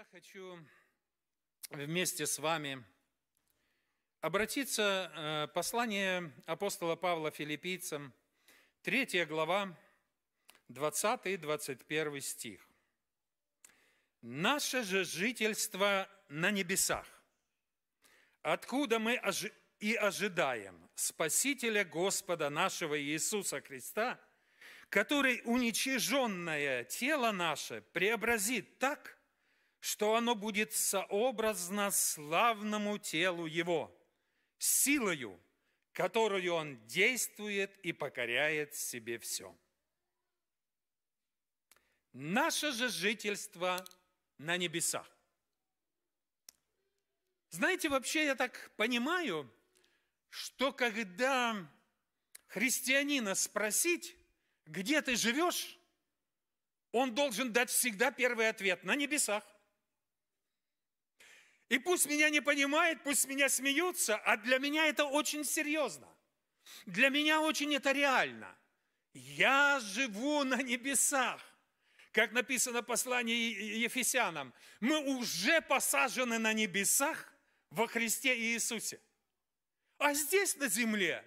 я хочу вместе с вами обратиться э, послание апостола Павла филиппийцам, 3 глава, 20-21 стих. «Наше же жительство на небесах, откуда мы и ожидаем Спасителя Господа нашего Иисуса Христа – который уничиженное тело наше преобразит так, что оно будет сообразно славному телу Его, силою, которую Он действует и покоряет себе все. Наше же жительство на небесах. Знаете, вообще я так понимаю, что когда христианина спросить, где ты живешь, он должен дать всегда первый ответ – на небесах. И пусть меня не понимают, пусть меня смеются, а для меня это очень серьезно. Для меня очень это реально. Я живу на небесах. Как написано в послании Ефесянам, мы уже посажены на небесах во Христе Иисусе. А здесь на земле,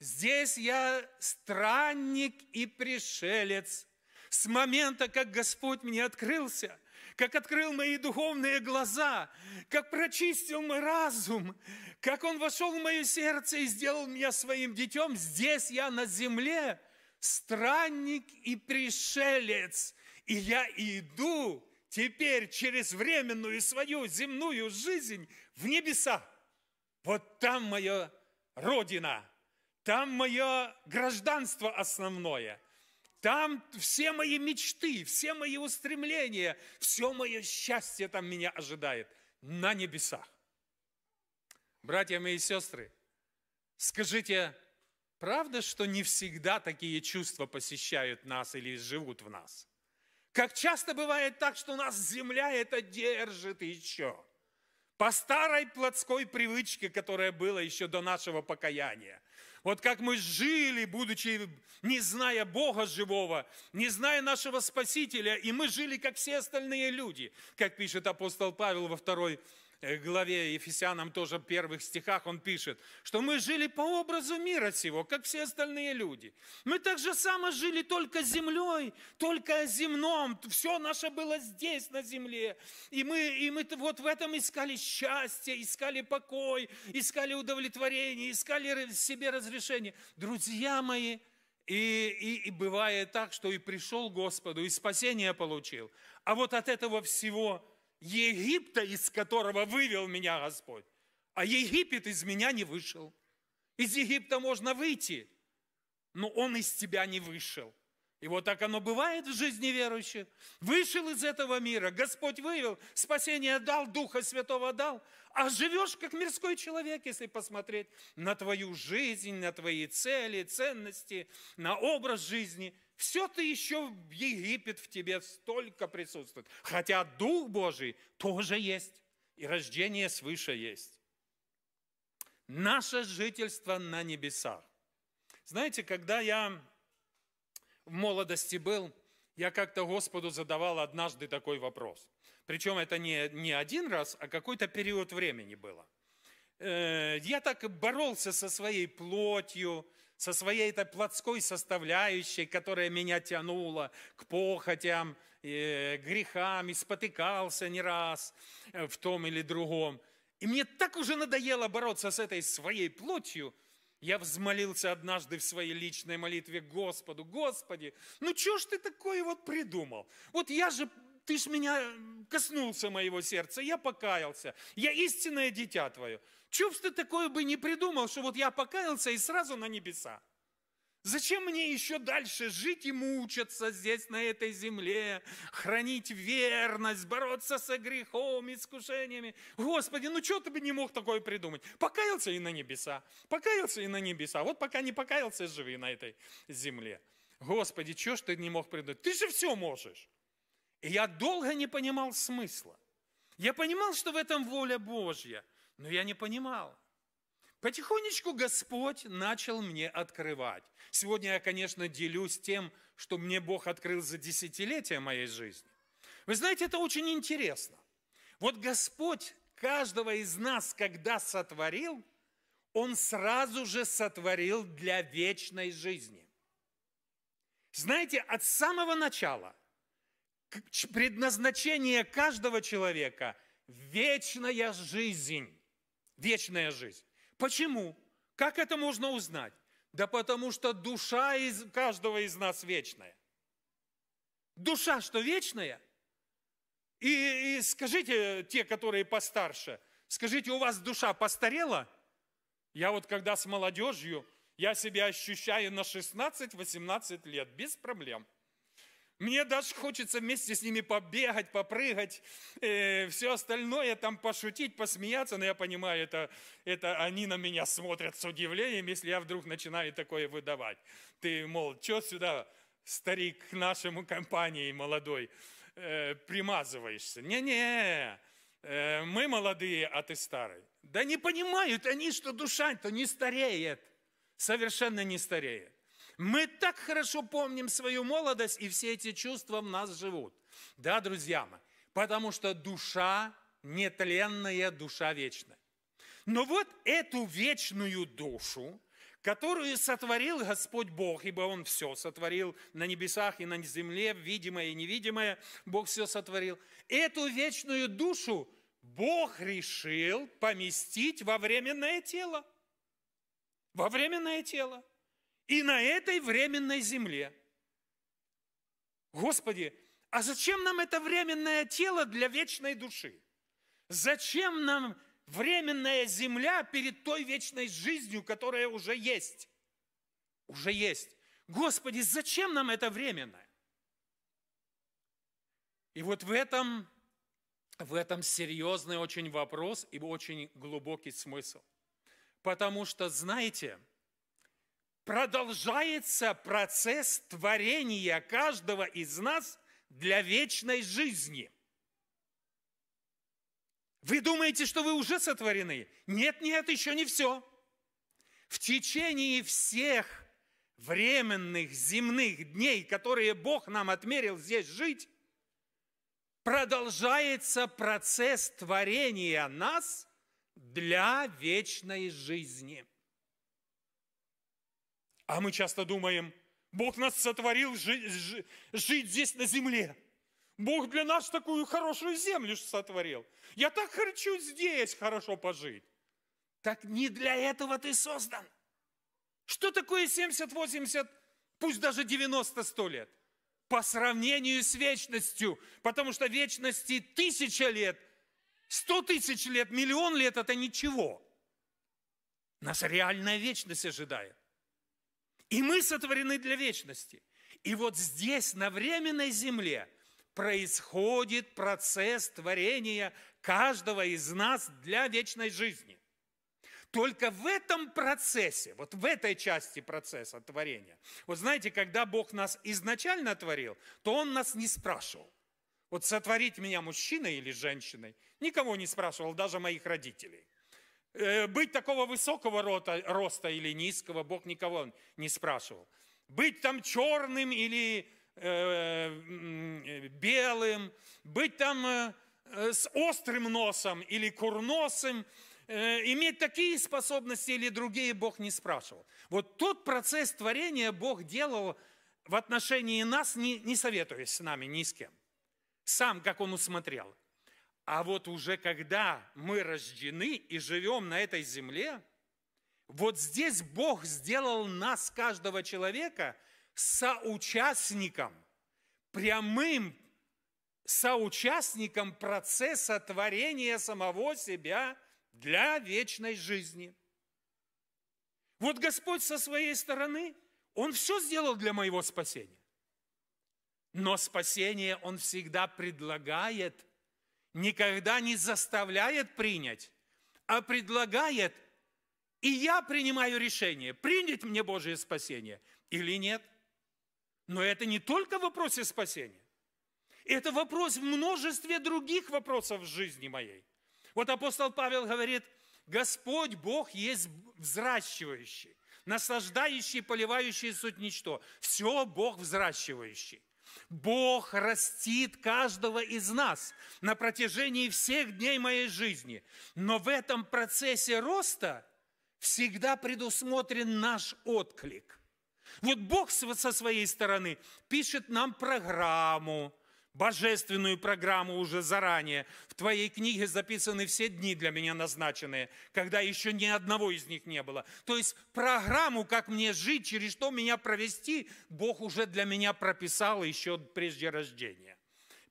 здесь я странник и пришелец. С момента, как Господь мне открылся – как открыл мои духовные глаза, как прочистил мой разум, как Он вошел в мое сердце и сделал меня своим детем. Здесь я на земле, странник и пришелец, и я иду теперь через временную свою земную жизнь в небеса. Вот там моя родина, там мое гражданство основное – там все мои мечты, все мои устремления, все мое счастье там меня ожидает на небесах. Братья мои и сестры, скажите, правда, что не всегда такие чувства посещают нас или живут в нас? Как часто бывает так, что у нас земля это держит еще. По старой плотской привычке, которая была еще до нашего покаяния. Вот как мы жили, будучи, не зная Бога живого, не зная нашего Спасителя, и мы жили, как все остальные люди, как пишет апостол Павел во второй Э, главе Ефесянам тоже в первых стихах он пишет, что мы жили по образу мира сего, как все остальные люди. Мы так же само жили только землей, только земном. Все наше было здесь, на земле. И мы, и мы вот в этом искали счастье, искали покой, искали удовлетворение, искали себе разрешение. Друзья мои, и, и, и бывает так, что и пришел Господу, и спасение получил. А вот от этого всего – Египта, из которого вывел меня Господь, а Египет из меня не вышел. Из Египта можно выйти, но он из тебя не вышел. И вот так оно бывает в жизни верующих. Вышел из этого мира, Господь вывел, спасение дал, Духа Святого дал, а живешь как мирской человек, если посмотреть на твою жизнь, на твои цели, ценности, на образ жизни – все ты еще в Египет в тебе столько присутствует. Хотя Дух Божий тоже есть, и рождение свыше есть. Наше жительство на небесах. Знаете, когда я в молодости был, я как-то Господу задавал однажды такой вопрос. Причем это не, не один раз, а какой-то период времени было. Э, я так боролся со своей плотью, со своей этой плотской составляющей, которая меня тянула к похотям, э, грехам, и спотыкался не раз э, в том или другом. И мне так уже надоело бороться с этой своей плотью, я взмолился однажды в своей личной молитве Господу, Господи, ну что ж ты такое вот придумал? Вот я же ты ж меня э, коснулся моего сердца, я покаялся, я истинное дитя твое. Чего ты такое бы не придумал, что вот я покаялся и сразу на небеса? Зачем мне еще дальше жить и мучаться здесь, на этой земле, хранить верность, бороться со грехом, искушениями? Господи, ну что ты бы не мог такое придумать? Покаялся и на небеса, покаялся и на небеса. Вот пока не покаялся, живи на этой земле. Господи, что ж ты не мог придумать? Ты же все можешь. И я долго не понимал смысла. Я понимал, что в этом воля Божья, но я не понимал. Потихонечку Господь начал мне открывать. Сегодня я, конечно, делюсь тем, что мне Бог открыл за десятилетия моей жизни. Вы знаете, это очень интересно. Вот Господь каждого из нас, когда сотворил, Он сразу же сотворил для вечной жизни. Знаете, от самого начала – предназначение каждого человека – вечная жизнь. Вечная жизнь. Почему? Как это можно узнать? Да потому что душа из каждого из нас вечная. Душа, что вечная? И, и скажите, те, которые постарше, скажите, у вас душа постарела? Я вот когда с молодежью, я себя ощущаю на 16-18 лет, без проблем – мне даже хочется вместе с ними побегать, попрыгать, э, все остальное, там пошутить, посмеяться, но я понимаю, это, это они на меня смотрят с удивлением, если я вдруг начинаю такое выдавать. Ты, мол, что сюда, старик, к нашему компании молодой, э, примазываешься? Не-не, э, мы молодые, а ты старый. Да не понимают они, что душа-то не стареет, совершенно не стареет. Мы так хорошо помним свою молодость, и все эти чувства в нас живут. Да, друзья мои? Потому что душа нетленная, душа вечная. Но вот эту вечную душу, которую сотворил Господь Бог, ибо Он все сотворил на небесах и на земле, видимое и невидимое, Бог все сотворил. Эту вечную душу Бог решил поместить во временное тело. Во временное тело и на этой временной земле. Господи, а зачем нам это временное тело для вечной души? Зачем нам временная земля перед той вечной жизнью, которая уже есть? Уже есть. Господи, зачем нам это временное? И вот в этом, в этом серьезный очень вопрос и очень глубокий смысл. Потому что, знаете, продолжается процесс творения каждого из нас для вечной жизни. Вы думаете, что вы уже сотворены? Нет, нет, еще не все. В течение всех временных земных дней, которые Бог нам отмерил здесь жить, продолжается процесс творения нас для вечной жизни – а мы часто думаем, Бог нас сотворил жить, здесь на земле. Бог для нас такую хорошую землю сотворил. Я так хочу здесь хорошо пожить. Так не для этого ты создан. Что такое 70, 80, пусть даже 90, 100 лет? По сравнению с вечностью. Потому что вечности тысяча лет, сто тысяч лет, миллион лет – это ничего. Нас реальная вечность ожидает. И мы сотворены для вечности. И вот здесь, на временной земле, происходит процесс творения каждого из нас для вечной жизни. Только в этом процессе, вот в этой части процесса творения, вот знаете, когда Бог нас изначально творил, то Он нас не спрашивал. Вот сотворить меня мужчиной или женщиной, никого не спрашивал, даже моих родителей. Э, быть такого высокого рота, роста или низкого, Бог никого не спрашивал. Быть там черным или э, э белым, быть там э, э, с острым носом или курносым, э, иметь такие способности или другие Бог не спрашивал. Вот тот процесс творения Бог делал в отношении нас, не, не советуясь с нами ни с кем. Сам, как Он усмотрел – а вот уже когда мы рождены и живем на этой земле, вот здесь Бог сделал нас, каждого человека, соучастником, прямым соучастником процесса творения самого себя для вечной жизни. Вот Господь со своей стороны, Он все сделал для моего спасения. Но спасение Он всегда предлагает никогда не заставляет принять, а предлагает. И я принимаю решение, принять мне Божие спасение или нет. Но это не только в вопросе спасения. Это вопрос в множестве других вопросов в жизни моей. Вот апостол Павел говорит, Господь Бог есть взращивающий, наслаждающий, поливающий суть ничто. Все Бог взращивающий. Бог растит каждого из нас на протяжении всех дней моей жизни. Но в этом процессе роста всегда предусмотрен наш отклик. Вот Бог со своей стороны пишет нам программу, божественную программу уже заранее. В твоей книге записаны все дни для меня назначенные, когда еще ни одного из них не было. То есть программу, как мне жить, через что меня провести, Бог уже для меня прописал еще прежде рождения,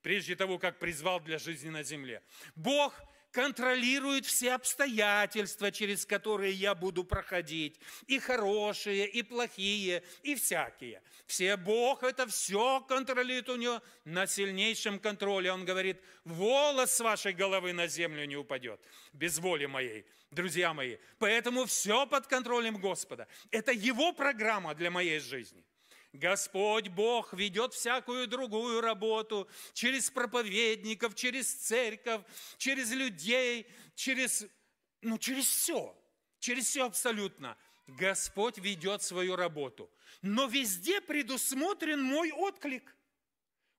прежде того, как призвал для жизни на земле. Бог – контролирует все обстоятельства, через которые я буду проходить, и хорошие, и плохие, и всякие. Все Бог это все контролирует у него на сильнейшем контроле. Он говорит, волос с вашей головы на землю не упадет без воли моей, друзья мои. Поэтому все под контролем Господа. Это Его программа для моей жизни – Господь Бог ведет всякую другую работу через проповедников, через церковь, через людей, через, ну, через все, через все абсолютно. Господь ведет свою работу. Но везде предусмотрен мой отклик.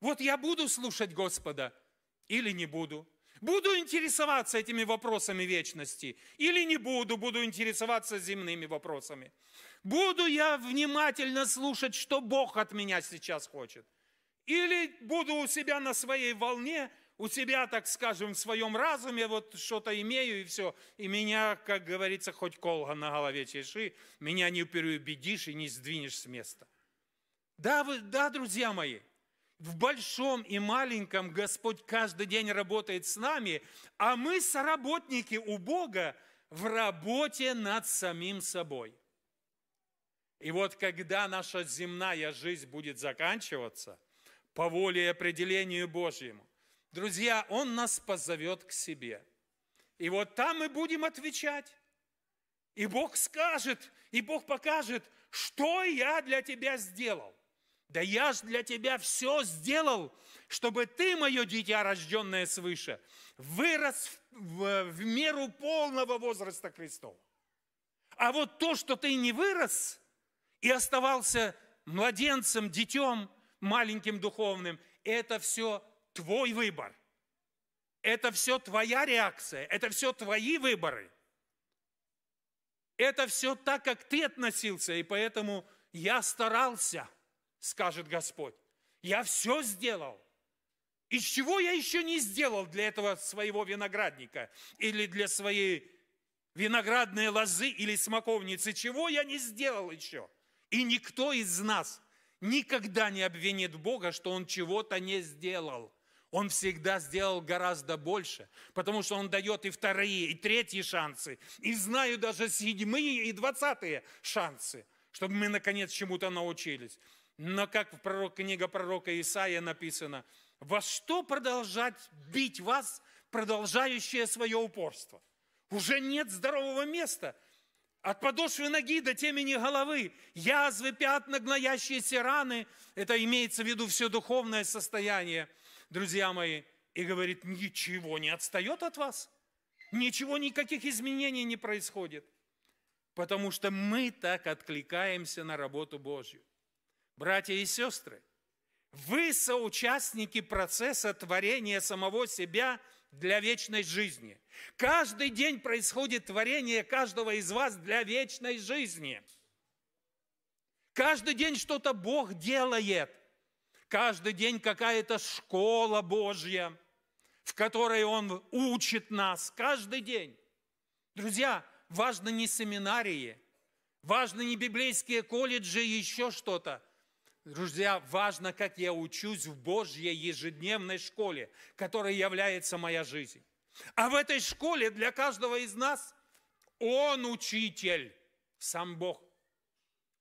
Вот я буду слушать Господа или не буду. Буду интересоваться этими вопросами вечности или не буду, буду интересоваться земными вопросами. Буду я внимательно слушать, что Бог от меня сейчас хочет? Или буду у себя на своей волне, у себя, так скажем, в своем разуме, вот что-то имею и все. И меня, как говорится, хоть колга на голове чеши, меня не переубедишь и не сдвинешь с места. Да, вы, да, друзья мои, в большом и маленьком Господь каждый день работает с нами, а мы соработники у Бога в работе над самим собой – и вот когда наша земная жизнь будет заканчиваться, по воле и определению Божьему, друзья, Он нас позовет к себе. И вот там мы будем отвечать. И Бог скажет, и Бог покажет, что я для тебя сделал. Да я ж для тебя все сделал, чтобы ты, мое дитя, рожденное свыше, вырос в, в, в меру полного возраста Христова. А вот то, что ты не вырос – и оставался младенцем, детем, маленьким духовным, это все твой выбор. Это все твоя реакция, это все твои выборы. Это все так, как ты относился, и поэтому я старался, скажет Господь. Я все сделал. Из чего я еще не сделал для этого своего виноградника или для своей виноградной лозы или смоковницы? Чего я не сделал еще? И никто из нас никогда не обвинит Бога, что Он чего-то не сделал. Он всегда сделал гораздо больше, потому что Он дает и вторые, и третьи шансы, и знаю даже седьмые и двадцатые шансы, чтобы мы наконец чему-то научились. Но как в пророк, книга пророка Исаия написано, во что продолжать бить вас, продолжающее свое упорство? Уже нет здорового места – от подошвы ноги до темени головы. Язвы, пятна, гноящиеся раны. Это имеется в виду все духовное состояние, друзья мои. И говорит, ничего не отстает от вас. Ничего, никаких изменений не происходит. Потому что мы так откликаемся на работу Божью. Братья и сестры, вы соучастники процесса творения самого себя – для вечной жизни. Каждый день происходит творение каждого из вас для вечной жизни. Каждый день что-то Бог делает. Каждый день какая-то школа Божья, в которой Он учит нас. Каждый день. Друзья, важно не семинарии, важно не библейские колледжи и еще что-то. Друзья, важно, как я учусь в Божьей ежедневной школе, которой является моя жизнь. А в этой школе для каждого из нас Он учитель, сам Бог.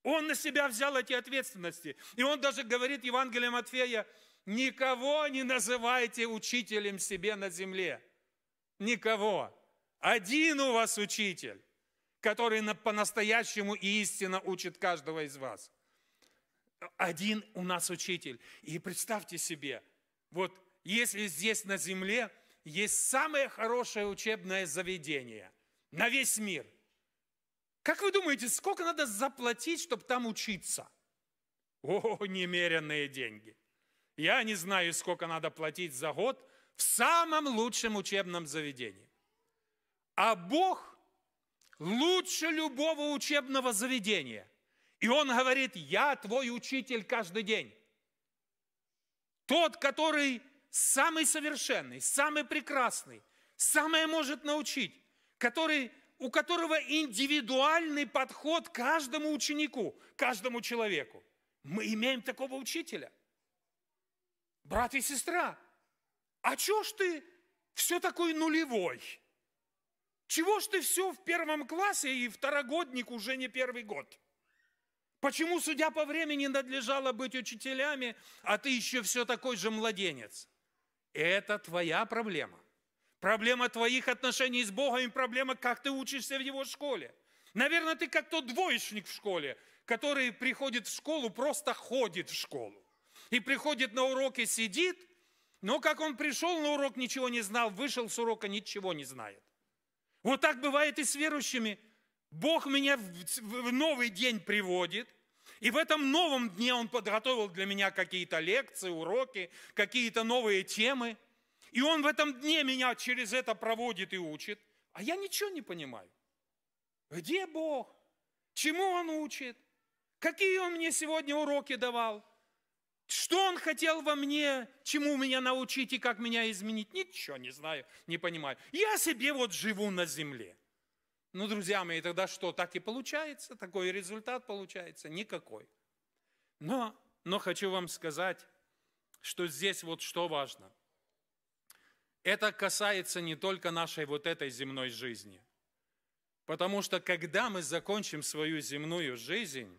Он на себя взял эти ответственности. И он даже говорит Евангелие Матфея, никого не называйте учителем себе на земле. Никого. Один у вас учитель, который по-настоящему и истинно учит каждого из вас один у нас учитель. И представьте себе, вот если здесь на земле есть самое хорошее учебное заведение на весь мир, как вы думаете, сколько надо заплатить, чтобы там учиться? О, немеренные деньги. Я не знаю, сколько надо платить за год в самом лучшем учебном заведении. А Бог лучше любого учебного заведения – и он говорит, я твой учитель каждый день. Тот, который самый совершенный, самый прекрасный, самое может научить, который, у которого индивидуальный подход каждому ученику, каждому человеку. Мы имеем такого учителя. Брат и сестра, а чё ж ты все такой нулевой? Чего ж ты все в первом классе и второгодник уже не первый год? – Почему, судя по времени, надлежало быть учителями, а ты еще все такой же младенец? Это твоя проблема. Проблема твоих отношений с Богом и проблема, как ты учишься в Его школе. Наверное, ты как тот двоечник в школе, который приходит в школу, просто ходит в школу. И приходит на уроки, сидит, но как он пришел на урок, ничего не знал, вышел с урока, ничего не знает. Вот так бывает и с верующими. Бог меня в новый день приводит, и в этом новом дне Он подготовил для меня какие-то лекции, уроки, какие-то новые темы. И Он в этом дне меня через это проводит и учит. А я ничего не понимаю. Где Бог? Чему Он учит? Какие Он мне сегодня уроки давал? Что Он хотел во мне? Чему меня научить и как меня изменить? Ничего не знаю, не понимаю. Я себе вот живу на земле – ну, друзья мои, тогда что, так и получается? Такой результат получается? Никакой. Но, но хочу вам сказать, что здесь вот что важно. Это касается не только нашей вот этой земной жизни. Потому что когда мы закончим свою земную жизнь,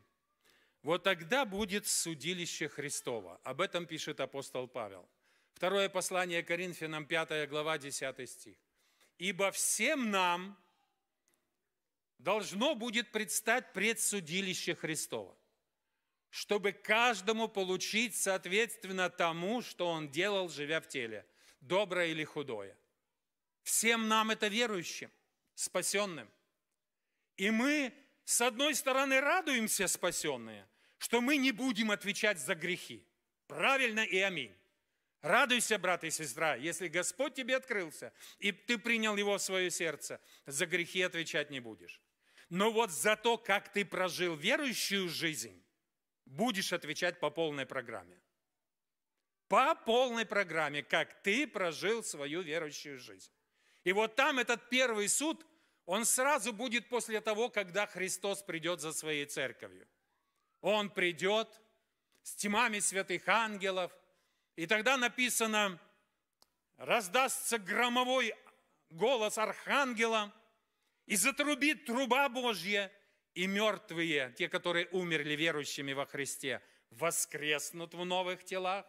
вот тогда будет судилище Христова. Об этом пишет апостол Павел. Второе послание Коринфянам, 5 глава, 10 стих. «Ибо всем нам, должно будет предстать предсудилище Христова, чтобы каждому получить соответственно тому, что он делал, живя в теле, доброе или худое. Всем нам это верующим, спасенным. И мы, с одной стороны, радуемся спасенные, что мы не будем отвечать за грехи. Правильно и аминь. Радуйся, брат и сестра, если Господь тебе открылся, и ты принял его в свое сердце, за грехи отвечать не будешь. Но вот за то, как ты прожил верующую жизнь, будешь отвечать по полной программе. По полной программе, как ты прожил свою верующую жизнь. И вот там этот первый суд, он сразу будет после того, когда Христос придет за своей церковью. Он придет с тьмами святых ангелов, и тогда написано, раздастся громовой голос архангела – и затрубит труба Божья, и мертвые, те, которые умерли верующими во Христе, воскреснут в новых телах,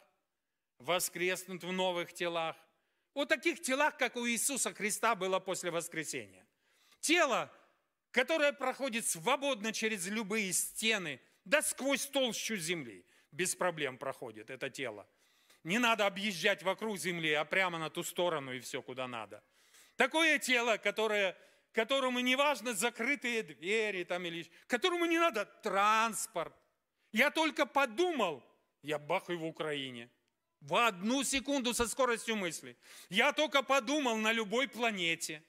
воскреснут в новых телах. О таких телах, как у Иисуса Христа было после воскресения. Тело, которое проходит свободно через любые стены, да сквозь толщу земли, без проблем проходит это тело. Не надо объезжать вокруг земли, а прямо на ту сторону и все, куда надо. Такое тело, которое которому не важно закрытые двери там или которому не надо транспорт. Я только подумал, я бахаю в Украине. В одну секунду со скоростью мысли. Я только подумал на любой планете.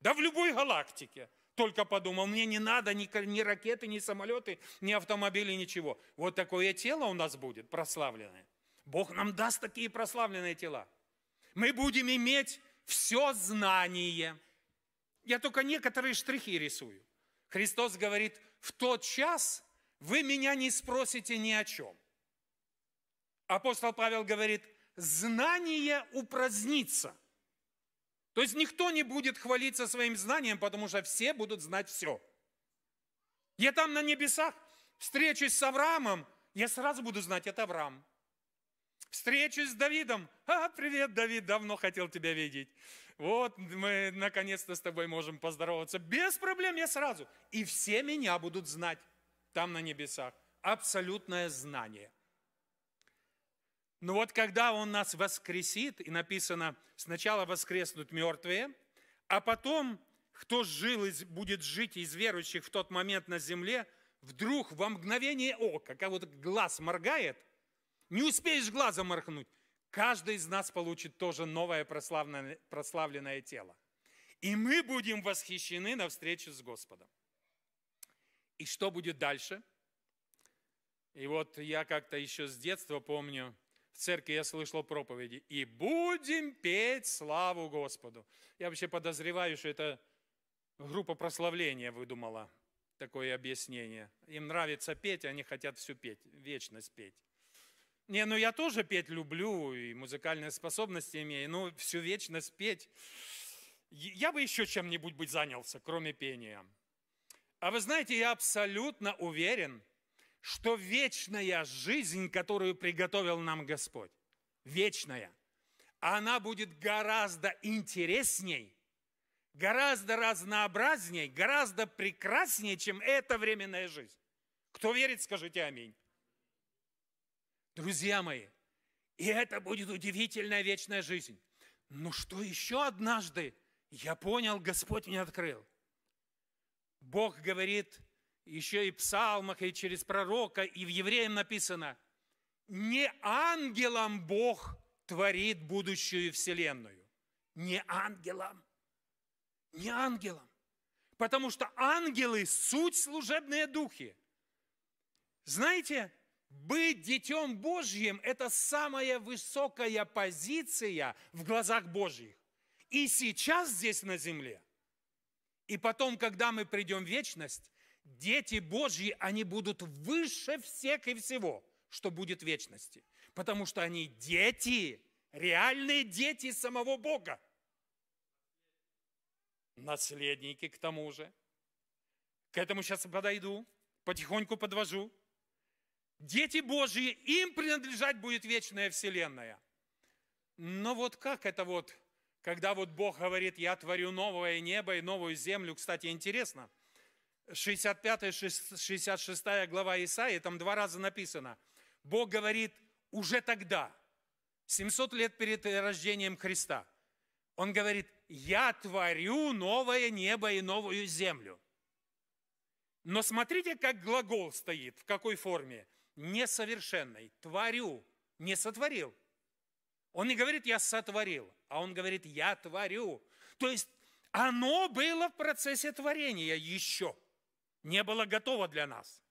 Да в любой галактике. Только подумал, мне не надо ни, ни ракеты, ни самолеты, ни автомобили, ничего. Вот такое тело у нас будет прославленное. Бог нам даст такие прославленные тела. Мы будем иметь все знание – я только некоторые штрихи рисую. Христос говорит, в тот час вы меня не спросите ни о чем. Апостол Павел говорит, знание упразднится. То есть никто не будет хвалиться своим знанием, потому что все будут знать все. Я там на небесах встречусь с Авраамом, я сразу буду знать, это Авраам. Встречусь с Давидом. А, привет, Давид, давно хотел тебя видеть вот мы наконец-то с тобой можем поздороваться. Без проблем я сразу. И все меня будут знать там на небесах. Абсолютное знание. Но ну вот когда Он нас воскресит, и написано, сначала воскреснут мертвые, а потом, кто жил и будет жить из верующих в тот момент на земле, вдруг во мгновение ока, как вот глаз моргает, не успеешь глаза моргнуть, каждый из нас получит тоже новое прославленное, тело. И мы будем восхищены на встречу с Господом. И что будет дальше? И вот я как-то еще с детства помню, в церкви я слышал проповеди. И будем петь славу Господу. Я вообще подозреваю, что это группа прославления выдумала такое объяснение. Им нравится петь, они хотят всю петь, вечность петь. Не, ну я тоже петь люблю, и музыкальные способности имею, но всю вечность петь. Я бы еще чем-нибудь быть занялся, кроме пения. А вы знаете, я абсолютно уверен, что вечная жизнь, которую приготовил нам Господь, вечная, она будет гораздо интересней, гораздо разнообразней, гораздо прекраснее, чем эта временная жизнь. Кто верит, скажите аминь друзья мои. И это будет удивительная вечная жизнь. Но что еще однажды я понял, Господь мне открыл. Бог говорит, еще и в псалмах, и через пророка, и в Евреям написано, не ангелом Бог творит будущую вселенную. Не ангелом. Не ангелом. Потому что ангелы – суть служебные духи. Знаете, быть детем Божьим – это самая высокая позиция в глазах Божьих. И сейчас здесь на земле, и потом, когда мы придем в вечность, дети Божьи, они будут выше всех и всего, что будет в вечности. Потому что они дети, реальные дети самого Бога. Наследники к тому же. К этому сейчас подойду, потихоньку подвожу – дети Божьи, им принадлежать будет вечная вселенная. Но вот как это вот, когда вот Бог говорит, я творю новое небо и новую землю. Кстати, интересно, 65-66 глава Исаии, там два раза написано, Бог говорит уже тогда, 700 лет перед рождением Христа, Он говорит, я творю новое небо и новую землю. Но смотрите, как глагол стоит, в какой форме – несовершенной, творю, не сотворил. Он не говорит, я сотворил, а он говорит, я творю. То есть оно было в процессе творения еще, не было готово для нас.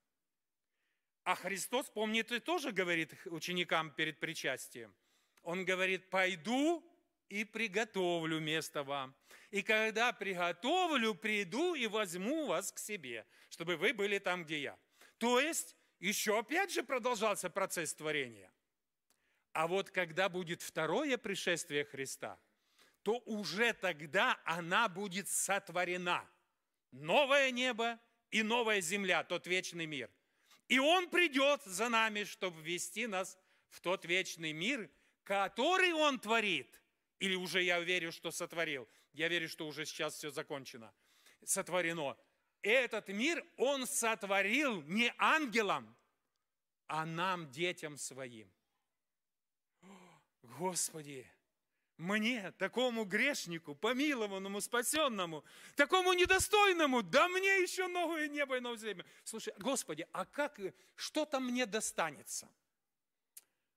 А Христос, помнит, и тоже говорит ученикам перед причастием. Он говорит, пойду и приготовлю место вам. И когда приготовлю, приду и возьму вас к себе, чтобы вы были там, где я. То есть еще опять же продолжался процесс творения. А вот когда будет второе пришествие Христа, то уже тогда она будет сотворена. Новое небо и новая земля, тот вечный мир. И Он придет за нами, чтобы ввести нас в тот вечный мир, который Он творит. Или уже я верю, что сотворил. Я верю, что уже сейчас все закончено, сотворено этот мир Он сотворил не ангелам, а нам, детям своим. Господи, мне, такому грешнику, помилованному, спасенному, такому недостойному, да мне еще новое небо и новое время. Слушай, Господи, а как, что там мне достанется?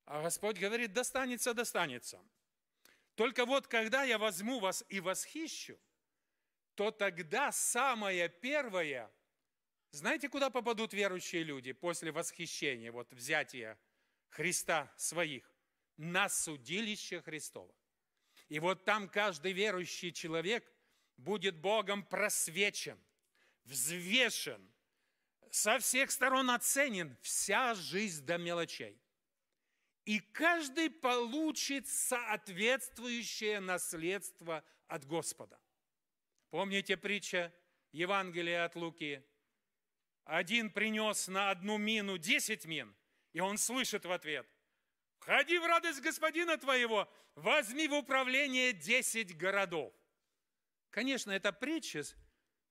А Господь говорит, достанется, достанется. Только вот когда я возьму вас и восхищу – то тогда самое первое, знаете, куда попадут верующие люди после восхищения, вот взятия Христа своих? На судилище Христова. И вот там каждый верующий человек будет Богом просвечен, взвешен, со всех сторон оценен, вся жизнь до мелочей. И каждый получит соответствующее наследство от Господа. Помните притча Евангелия от Луки? Один принес на одну мину десять мин, и он слышит в ответ, «Ходи в радость господина твоего, возьми в управление десять городов». Конечно, это притча,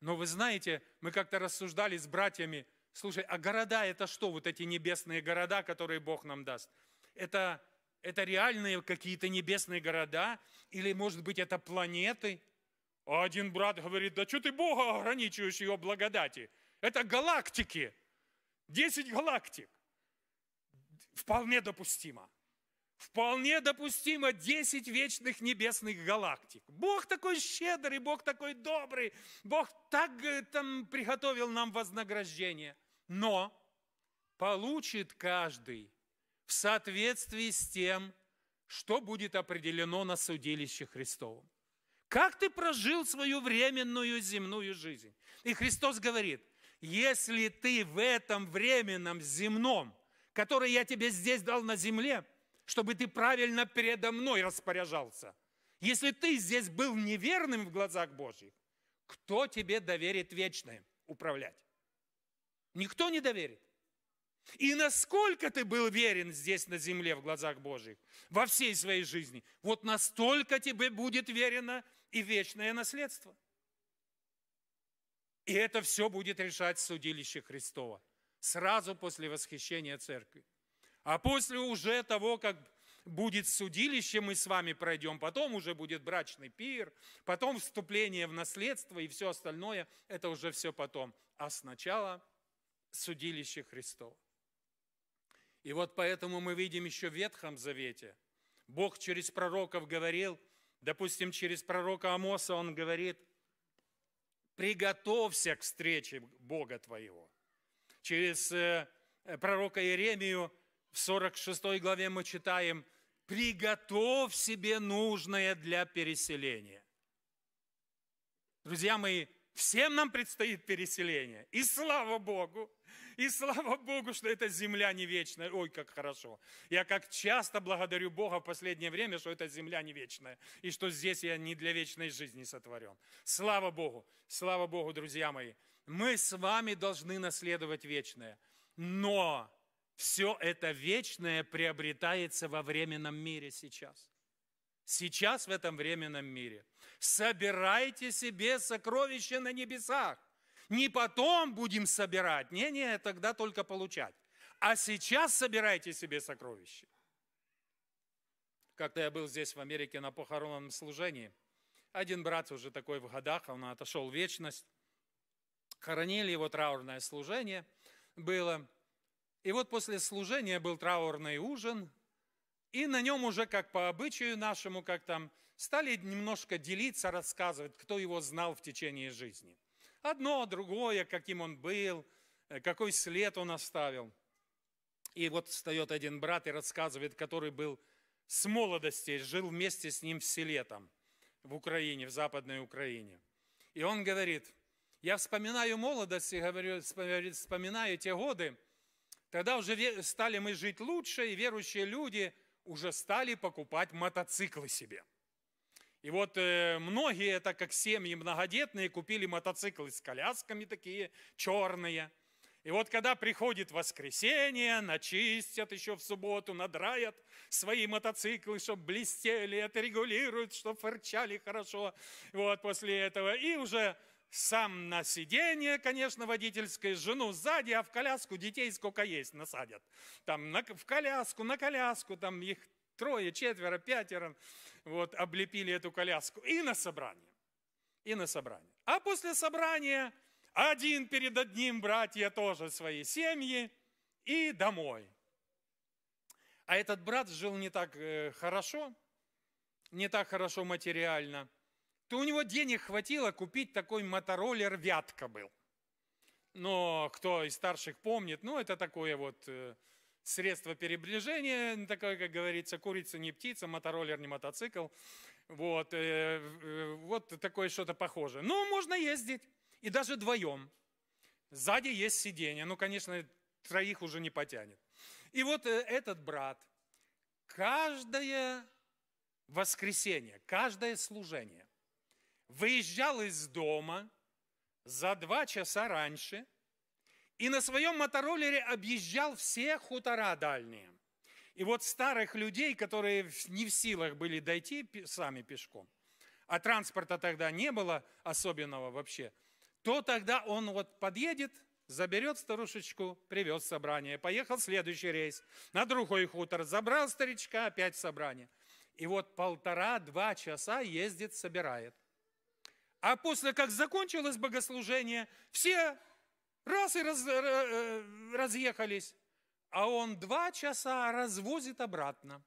но вы знаете, мы как-то рассуждали с братьями, слушай, а города это что, вот эти небесные города, которые Бог нам даст? Это, это реальные какие-то небесные города? Или, может быть, это планеты? А один брат говорит, да что ты Бога ограничиваешь его благодати? Это галактики. Десять галактик. Вполне допустимо. Вполне допустимо 10 вечных небесных галактик. Бог такой щедрый, Бог такой добрый, Бог так э, там приготовил нам вознаграждение. Но получит каждый в соответствии с тем, что будет определено на судилище Христовом. Как ты прожил свою временную земную жизнь? И Христос говорит, если ты в этом временном земном, который я тебе здесь дал на земле, чтобы ты правильно передо мной распоряжался, если ты здесь был неверным в глазах Божьих, кто тебе доверит вечное управлять? Никто не доверит. И насколько ты был верен здесь на земле в глазах Божьих, во всей своей жизни, вот настолько тебе будет верено и вечное наследство. И это все будет решать судилище Христова сразу после восхищения церкви. А после уже того, как будет судилище, мы с вами пройдем, потом уже будет брачный пир, потом вступление в наследство и все остальное, это уже все потом. А сначала судилище Христово. И вот поэтому мы видим еще в Ветхом Завете, Бог через пророков говорил – Допустим, через пророка Амоса он говорит, приготовься к встрече Бога твоего. Через э, пророка Иеремию в 46 главе мы читаем, приготовь себе нужное для переселения. Друзья мои, всем нам предстоит переселение. И слава Богу! И слава Богу, что эта земля не вечная. Ой, как хорошо. Я как часто благодарю Бога в последнее время, что эта земля не вечная. И что здесь я не для вечной жизни сотворен. Слава Богу. Слава Богу, друзья мои. Мы с вами должны наследовать вечное. Но все это вечное приобретается во временном мире сейчас. Сейчас в этом временном мире. Собирайте себе сокровища на небесах не потом будем собирать. Не-не, тогда только получать. А сейчас собирайте себе сокровища. Как-то я был здесь, в Америке, на похоронном служении. Один брат уже такой в годах, он отошел в вечность. Хоронили его траурное служение было. И вот после служения был траурный ужин, и на нем уже, как по обычаю нашему, как там, стали немножко делиться, рассказывать, кто его знал в течение жизни. Одно, другое, каким он был, э, какой след он оставил. И вот встает один брат и рассказывает, который был с молодости, жил вместе с ним в селе там, в Украине, в Западной Украине. И он говорит, я вспоминаю молодость и говорю, вспоминаю те годы, тогда уже стали мы жить лучше, и верующие люди уже стали покупать мотоциклы себе – и вот э, многие, так как семьи многодетные, купили мотоциклы с колясками такие черные. И вот когда приходит воскресенье, начистят еще в субботу, надраят свои мотоциклы, чтобы блестели, отрегулируют, чтобы фырчали хорошо. Вот после этого. И уже сам на сиденье, конечно, водительское, жену сзади, а в коляску детей сколько есть насадят. Там на, в коляску, на коляску, там их трое, четверо, пятеро вот, облепили эту коляску. И на собрание. И на собрание. А после собрания один перед одним братья тоже свои семьи и домой. А этот брат жил не так э, хорошо, не так хорошо материально, то у него денег хватило купить такой мотороллер «Вятка» был. Но кто из старших помнит, ну это такое вот э, средство перебрежения, такое, как говорится, курица не птица, мотороллер не мотоцикл. Вот, э, э вот такое что-то похожее. Но ну, можно ездить, и даже вдвоем. Сзади есть сиденье, ну, конечно, троих уже не потянет. И вот э, этот брат каждое воскресенье, каждое служение выезжал из дома за два часа раньше – и на своем мотороллере объезжал все хутора дальние. И вот старых людей, которые не в силах были дойти сами пешком, а транспорта тогда не было особенного вообще, то тогда он вот подъедет, заберет старушечку, привез собрание, поехал следующий рейс, на другой хутор, забрал старичка, опять собрание. И вот полтора-два часа ездит, собирает. А после, как закончилось богослужение, все Раз и раз, э, э, разъехались. А он два часа развозит обратно.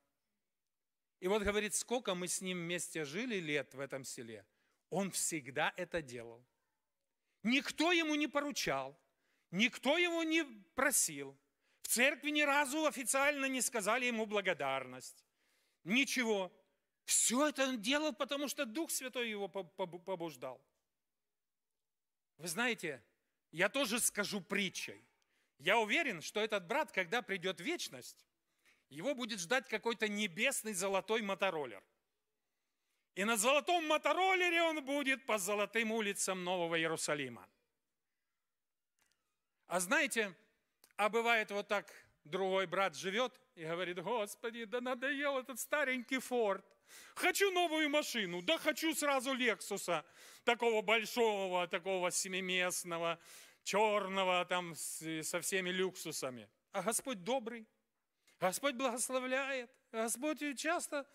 И вот говорит, сколько мы с ним вместе жили лет в этом селе. Он всегда это делал. Никто ему не поручал, никто его не просил. В церкви ни разу официально не сказали ему благодарность. Ничего. Все это он делал, потому что Дух Святой его побуждал. Вы знаете, я тоже скажу притчей. Я уверен, что этот брат, когда придет вечность, его будет ждать какой-то небесный золотой мотороллер. И на золотом мотороллере он будет по золотым улицам Нового Иерусалима. А знаете, а бывает вот так, другой брат живет, и говорит, Господи, да надоел этот старенький Форд. Хочу новую машину, да хочу сразу Лексуса, такого большого, такого семиместного, черного, там с, со всеми люксусами. А Господь добрый, Господь благословляет, Господь часто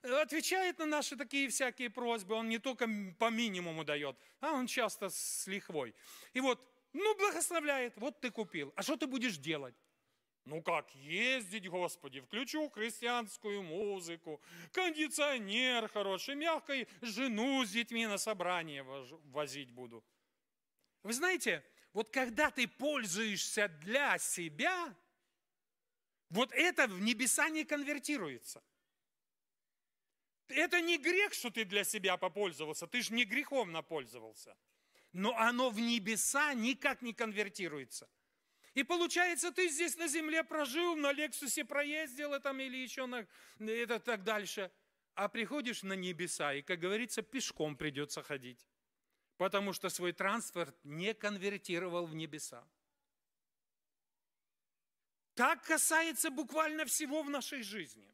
отвечает на наши такие всякие просьбы. Он не только по минимуму дает, а он часто с лихвой. И вот, ну, благословляет, вот ты купил. А что ты будешь делать? Ну как ездить, Господи? Включу христианскую музыку, кондиционер хороший, мягкой жену с детьми на собрание возить буду. Вы знаете, вот когда ты пользуешься для себя, вот это в небеса не конвертируется. Это не грех, что ты для себя попользовался, ты же не грехом напользовался. Но оно в небеса никак не конвертируется – и получается, ты здесь на земле прожил, на Лексусе проездил там, или еще на, это так дальше. А приходишь на небеса, и, как говорится, пешком придется ходить, потому что свой транспорт не конвертировал в небеса. Так касается буквально всего в нашей жизни.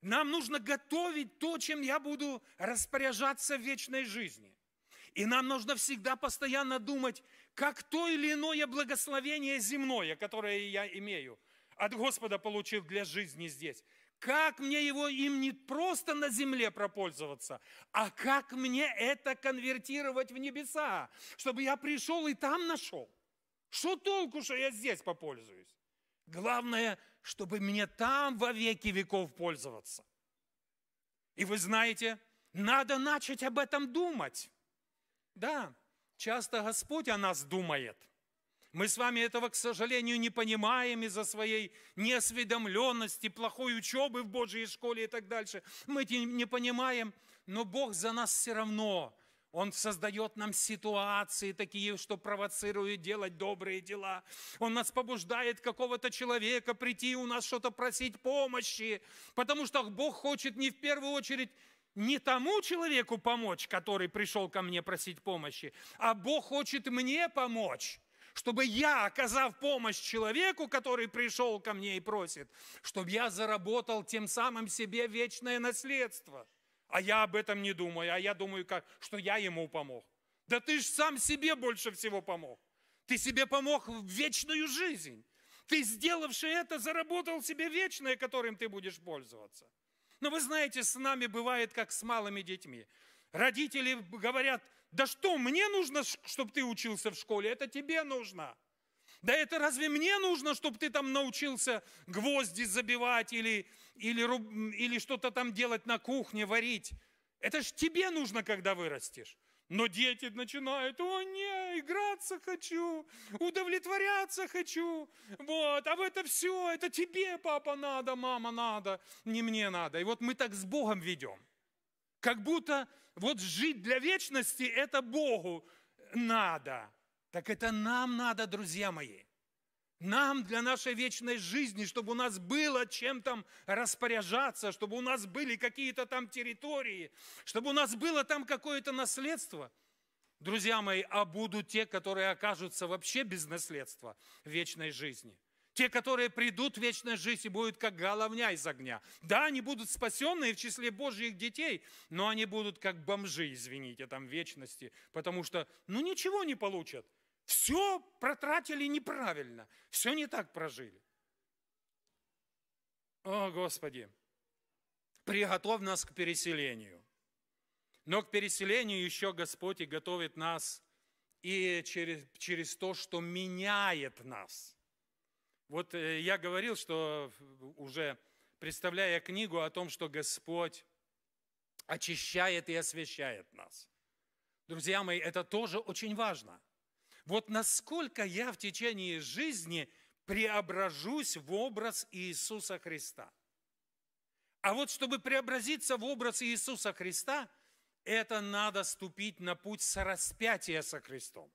Нам нужно готовить то, чем я буду распоряжаться в вечной жизни. И нам нужно всегда постоянно думать, как то или иное благословение земное, которое я имею, от Господа получил для жизни здесь. Как мне его им не просто на земле пропользоваться, а как мне это конвертировать в небеса, чтобы я пришел и там нашел. Что толку, что я здесь попользуюсь? Главное, чтобы мне там во веки веков пользоваться. И вы знаете, надо начать об этом думать. Да, Часто Господь о нас думает. Мы с вами этого, к сожалению, не понимаем из-за своей неосведомленности, плохой учебы в Божьей школе и так дальше. Мы это не понимаем, но Бог за нас все равно. Он создает нам ситуации такие, что провоцирует делать добрые дела. Он нас побуждает какого-то человека прийти у нас что-то просить помощи, потому что Бог хочет не в первую очередь не тому человеку помочь, который пришел ко мне просить помощи, а Бог хочет мне помочь чтобы я, оказав помощь человеку, который пришел ко мне и просит, чтобы я заработал тем самым себе вечное наследство. А я об этом не думаю, а я думаю, как, что я ему помог. Да ты же сам себе больше всего помог. Ты себе помог в вечную жизнь. Ты, сделавший это, заработал себе вечное, которым ты будешь пользоваться. Но вы знаете, с нами бывает, как с малыми детьми. Родители говорят, да что, мне нужно, чтобы ты учился в школе, это тебе нужно. Да это разве мне нужно, чтобы ты там научился гвозди забивать или, или, или что-то там делать на кухне, варить? Это ж тебе нужно, когда вырастешь. Но дети начинают, о не, играться хочу, удовлетворяться хочу. Вот, а в это все, это тебе, папа, надо, мама, надо, не мне надо. И вот мы так с Богом ведем. Как будто вот жить для вечности – это Богу надо. Так это нам надо, друзья мои нам для нашей вечной жизни, чтобы у нас было чем там распоряжаться, чтобы у нас были какие-то там территории, чтобы у нас было там какое-то наследство. Друзья мои, а будут те, которые окажутся вообще без наследства вечной жизни. Те, которые придут в вечную жизнь и будут как головня из огня. Да, они будут спасенные в числе Божьих детей, но они будут как бомжи, извините, там вечности, потому что ну ничего не получат. Все протратили неправильно, все не так прожили. О, Господи, приготовь нас к переселению. Но к переселению еще Господь и готовит нас и через, через то, что меняет нас. Вот э, я говорил, что э, уже представляя книгу о том, что Господь очищает и освещает нас. Друзья мои, это тоже очень важно – вот насколько я в течение жизни преображусь в образ Иисуса Христа. А вот чтобы преобразиться в образ Иисуса Христа, это надо ступить на путь сораспятия со Христом.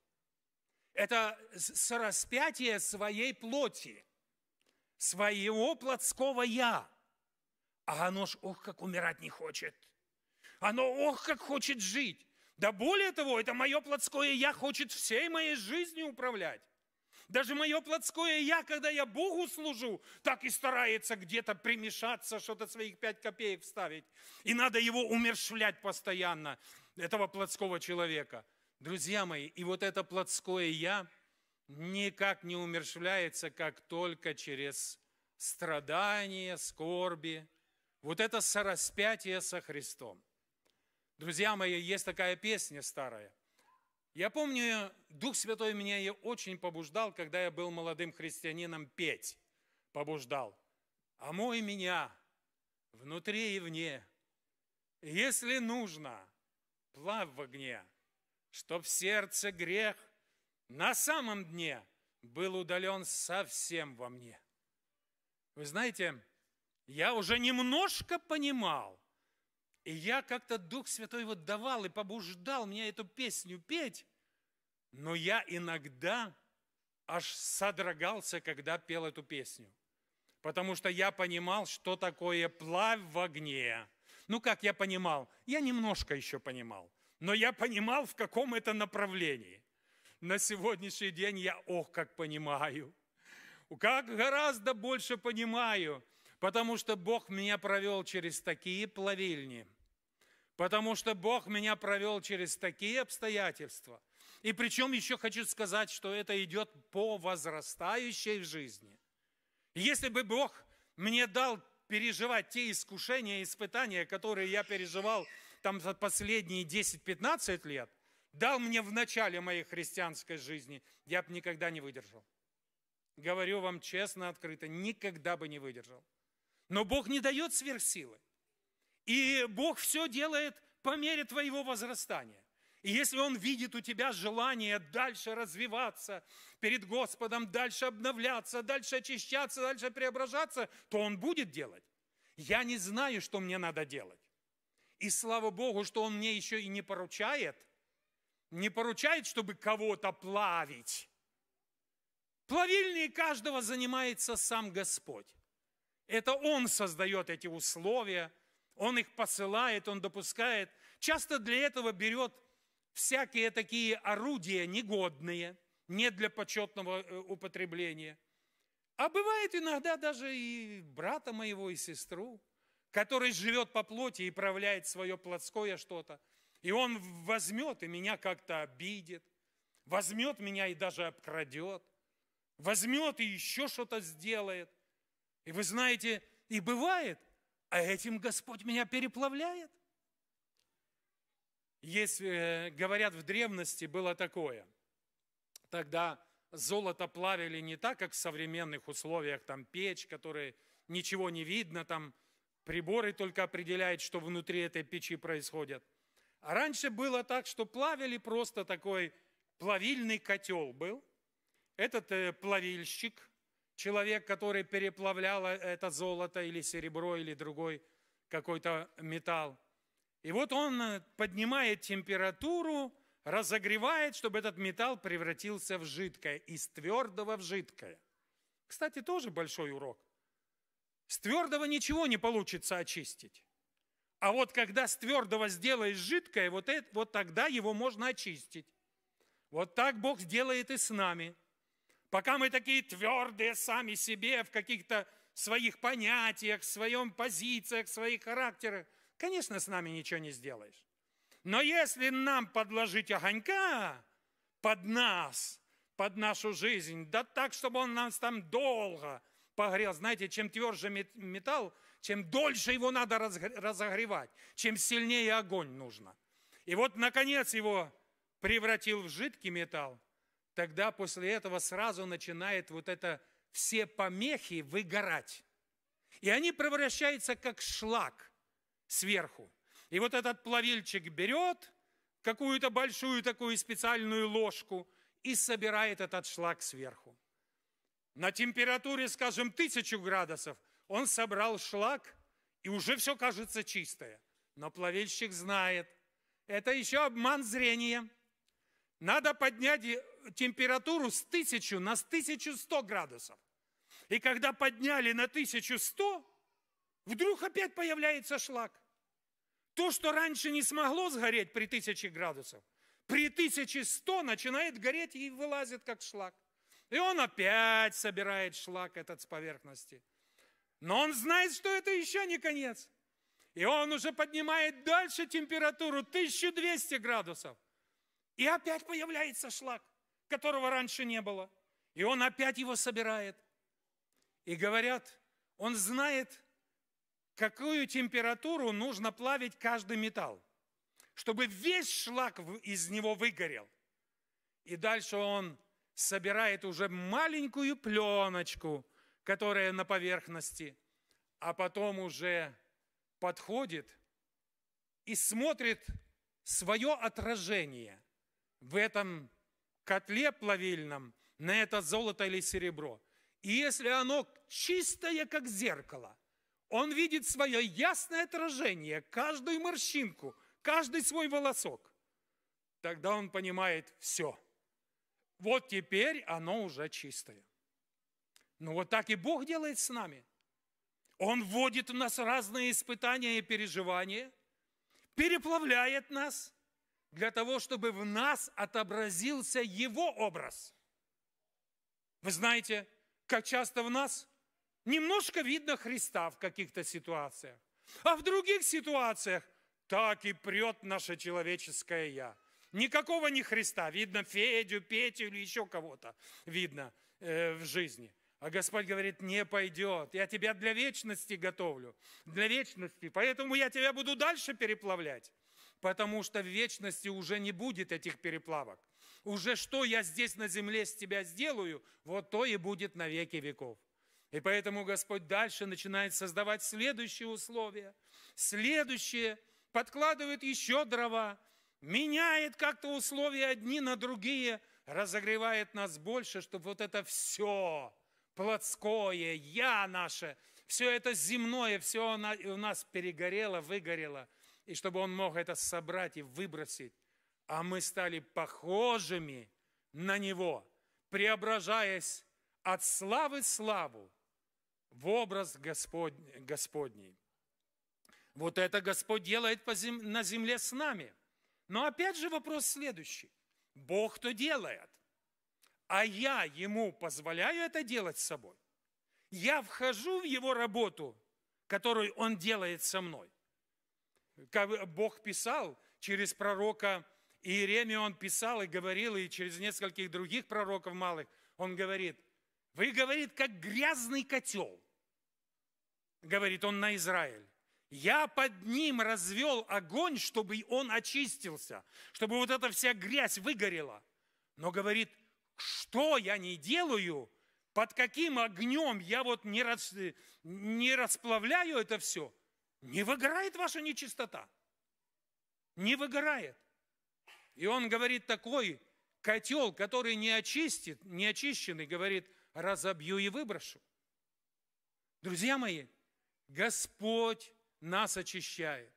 Это сораспятие своей плоти, своего плотского «я». А оно ж, ох, как умирать не хочет. Оно, ох, как хочет жить. Да более того, это мое плотское «я» хочет всей моей жизнью управлять. Даже мое плотское «я», когда я Богу служу, так и старается где-то примешаться, что-то своих пять копеек вставить. И надо его умершвлять постоянно, этого плотского человека. Друзья мои, и вот это плотское «я» никак не умершвляется, как только через страдания, скорби. Вот это сораспятие со Христом. Друзья мои, есть такая песня старая. Я помню, Дух Святой меня ее очень побуждал, когда я был молодым христианином, петь побуждал. А мой меня внутри и вне, если нужно, плав в огне, чтоб сердце грех на самом дне был удален совсем во мне. Вы знаете, я уже немножко понимал – и я как-то Дух Святой вот давал и побуждал меня эту песню петь, но я иногда аж содрогался, когда пел эту песню. Потому что я понимал, что такое плавь в огне. Ну как я понимал? Я немножко еще понимал. Но я понимал, в каком это направлении. На сегодняшний день я, ох, как понимаю. Как гораздо больше понимаю – потому что Бог меня провел через такие плавильни, потому что Бог меня провел через такие обстоятельства. И причем еще хочу сказать, что это идет по возрастающей в жизни. Если бы Бог мне дал переживать те искушения, испытания, которые я переживал там за последние 10-15 лет, дал мне в начале моей христианской жизни, я бы никогда не выдержал. Говорю вам честно, открыто, никогда бы не выдержал. Но Бог не дает сверхсилы. И Бог все делает по мере твоего возрастания. И если Он видит у тебя желание дальше развиваться перед Господом, дальше обновляться, дальше очищаться, дальше преображаться, то Он будет делать. Я не знаю, что мне надо делать. И слава Богу, что Он мне еще и не поручает, не поручает, чтобы кого-то плавить. Плавильней каждого занимается сам Господь. Это Он создает эти условия, Он их посылает, Он допускает. Часто для этого берет всякие такие орудия негодные, не для почетного э, употребления. А бывает иногда даже и брата моего, и сестру, который живет по плоти и правляет свое плотское что-то. И он возьмет и меня как-то обидит, возьмет меня и даже обкрадет, возьмет и еще что-то сделает. И вы знаете, и бывает, а этим Господь меня переплавляет. Есть, э, говорят, в древности было такое. Тогда золото плавили не так, как в современных условиях, там печь, которые ничего не видно, там приборы только определяют, что внутри этой печи происходит. А раньше было так, что плавили просто такой плавильный котел был. Этот э, плавильщик человек, который переплавлял э, это золото или серебро или другой какой-то металл. И вот он э, поднимает температуру, разогревает, чтобы этот металл превратился в жидкое, из твердого в жидкое. Кстати, тоже большой урок. С твердого ничего не получится очистить. А вот когда с твердого сделаешь жидкое, вот, это, вот тогда его можно очистить. Вот так Бог сделает и с нами – Пока мы такие твердые сами себе в каких-то своих понятиях, в своем позициях, в своих характерах, конечно, с нами ничего не сделаешь. Но если нам подложить огонька под нас, под нашу жизнь, да так, чтобы он нас там долго погрел. Знаете, чем тверже металл, чем дольше его надо разогревать, чем сильнее огонь нужно. И вот, наконец, его превратил в жидкий металл, тогда после этого сразу начинает вот это все помехи выгорать. И они превращаются как шлак сверху. И вот этот плавильчик берет какую-то большую такую специальную ложку и собирает этот шлак сверху. На температуре, скажем, тысячу градусов он собрал шлак, и уже все кажется чистое. Но плавильщик знает, это еще обман зрения – надо поднять температуру с 1000 на 1100 градусов. И когда подняли на 1100, вдруг опять появляется шлак. То, что раньше не смогло сгореть при 1000 градусов, при 1100 начинает гореть и вылазит как шлак. И он опять собирает шлак этот с поверхности. Но он знает, что это еще не конец. И он уже поднимает дальше температуру 1200 градусов. И опять появляется шлак, которого раньше не было. И он опять его собирает. И говорят, он знает, какую температуру нужно плавить каждый металл, чтобы весь шлак из него выгорел. И дальше он собирает уже маленькую пленочку, которая на поверхности, а потом уже подходит и смотрит свое отражение – в этом котле плавильном на это золото или серебро. И если оно чистое, как зеркало, он видит свое ясное отражение, каждую морщинку, каждый свой волосок. Тогда он понимает все. Вот теперь оно уже чистое. Ну вот так и Бог делает с нами. Он вводит в нас разные испытания и переживания, переплавляет нас – для того, чтобы в нас отобразился Его образ. Вы знаете, как часто в нас немножко видно Христа в каких-то ситуациях, а в других ситуациях так и прет наше человеческое «я». Никакого не Христа. Видно Федю, Петю или еще кого-то видно э, в жизни. А Господь говорит, не пойдет. Я тебя для вечности готовлю, для вечности. Поэтому я тебя буду дальше переплавлять потому что в вечности уже не будет этих переплавок. Уже что я здесь на земле с тебя сделаю, вот то и будет на веки веков. И поэтому Господь дальше начинает создавать следующие условия, следующие, подкладывает еще дрова, меняет как-то условия одни на другие, разогревает нас больше, чтобы вот это все плотское, я наше, все это земное, все у нас перегорело, выгорело – и чтобы он мог это собрать и выбросить. А мы стали похожими на Него, преображаясь от славы славу в образ Господь, Господний. Вот это Господь делает зем, на земле с нами. Но опять же вопрос следующий. Бог то делает, а я Ему позволяю это делать с собой. Я вхожу в Его работу, которую Он делает со мной. Бог писал через пророка Иеремию, он писал и говорил, и через нескольких других пророков малых, он говорит, вы, говорит, как грязный котел, говорит он на Израиль. Я под ним развел огонь, чтобы он очистился, чтобы вот эта вся грязь выгорела. Но говорит, что я не делаю, под каким огнем я вот не, рас, не расплавляю это все – не выгорает ваша нечистота. Не выгорает. И он говорит, такой котел, который не очистит, не очищенный, говорит, разобью и выброшу. Друзья мои, Господь нас очищает.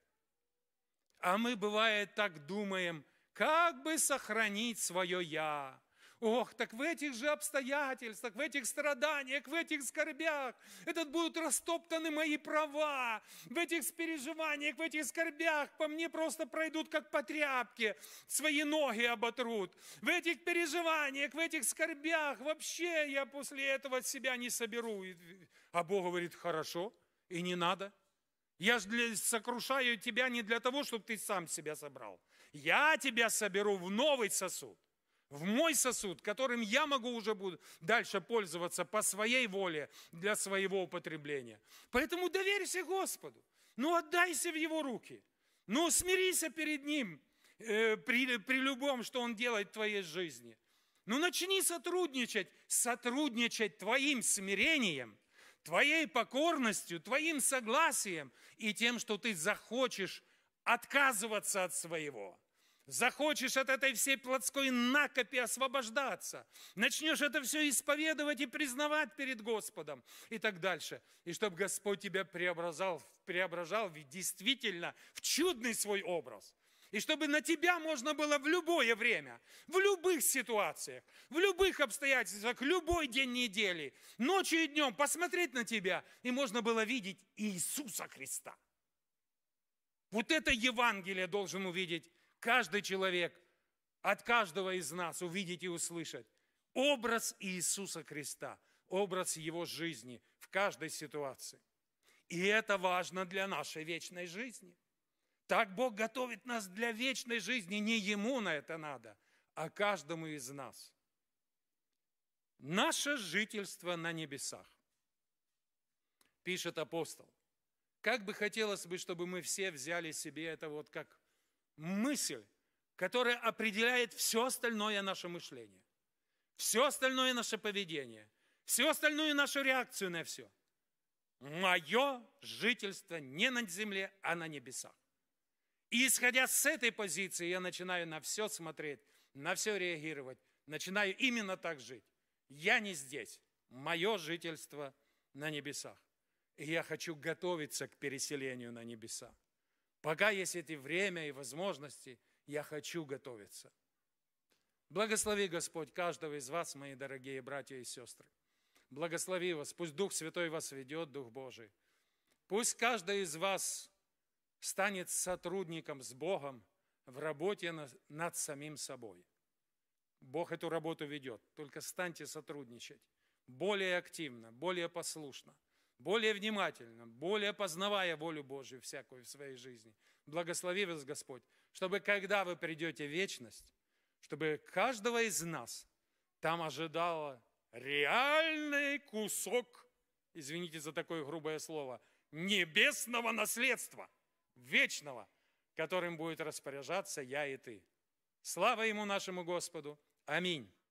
А мы, бывает, так думаем, как бы сохранить свое «я», Ох, так в этих же обстоятельствах, в этих страданиях, в этих скорбях, этот будут растоптаны мои права, в этих переживаниях, в этих скорбях по мне просто пройдут как по тряпке, свои ноги оботрут. В этих переживаниях, в этих скорбях вообще я после этого себя не соберу. А Бог говорит, хорошо, и не надо. Я же для, сокрушаю тебя не для того, чтобы ты сам себя собрал. Я тебя соберу в новый сосуд в мой сосуд, которым я могу уже буду дальше пользоваться по своей воле для своего употребления. Поэтому доверься Господу, ну отдайся в Его руки, ну смирися перед Ним э, при, при любом, что Он делает в твоей жизни. Ну начни сотрудничать, сотрудничать твоим смирением, твоей покорностью, твоим согласием и тем, что ты захочешь отказываться от своего – захочешь от этой всей плотской накопи освобождаться, начнешь это все исповедовать и признавать перед Господом и так дальше. И чтобы Господь тебя преобразал, преображал действительно в чудный свой образ. И чтобы на тебя можно было в любое время, в любых ситуациях, в любых обстоятельствах, любой день недели, ночью и днем посмотреть на тебя, и можно было видеть Иисуса Христа. Вот это Евангелие должен увидеть каждый человек, от каждого из нас увидеть и услышать образ Иисуса Христа, образ Его жизни в каждой ситуации. И это важно для нашей вечной жизни. Так Бог готовит нас для вечной жизни. Не Ему на это надо, а каждому из нас. Наше жительство на небесах, пишет апостол. Как бы хотелось бы, чтобы мы все взяли себе это вот как мысль, которая определяет все остальное наше мышление, все остальное наше поведение, все остальную нашу реакцию на все. Мое жительство не на земле, а на небесах. И исходя с этой позиции, я начинаю на все смотреть, на все реагировать, начинаю именно так жить. Я не здесь, мое жительство на небесах. И я хочу готовиться к переселению на небеса. Пока есть это время и возможности, я хочу готовиться. Благослови, Господь, каждого из вас, мои дорогие братья и сестры. Благослови вас. Пусть Дух Святой вас ведет, Дух Божий. Пусть каждый из вас станет сотрудником с Богом в работе над самим собой. Бог эту работу ведет. Только станьте сотрудничать более активно, более послушно – более внимательно, более познавая волю Божию всякую в своей жизни. Благослови вас Господь, чтобы когда вы придете в вечность, чтобы каждого из нас там ожидало реальный кусок, извините за такое грубое слово, небесного наследства, вечного, которым будет распоряжаться я и ты. Слава Ему нашему Господу! Аминь.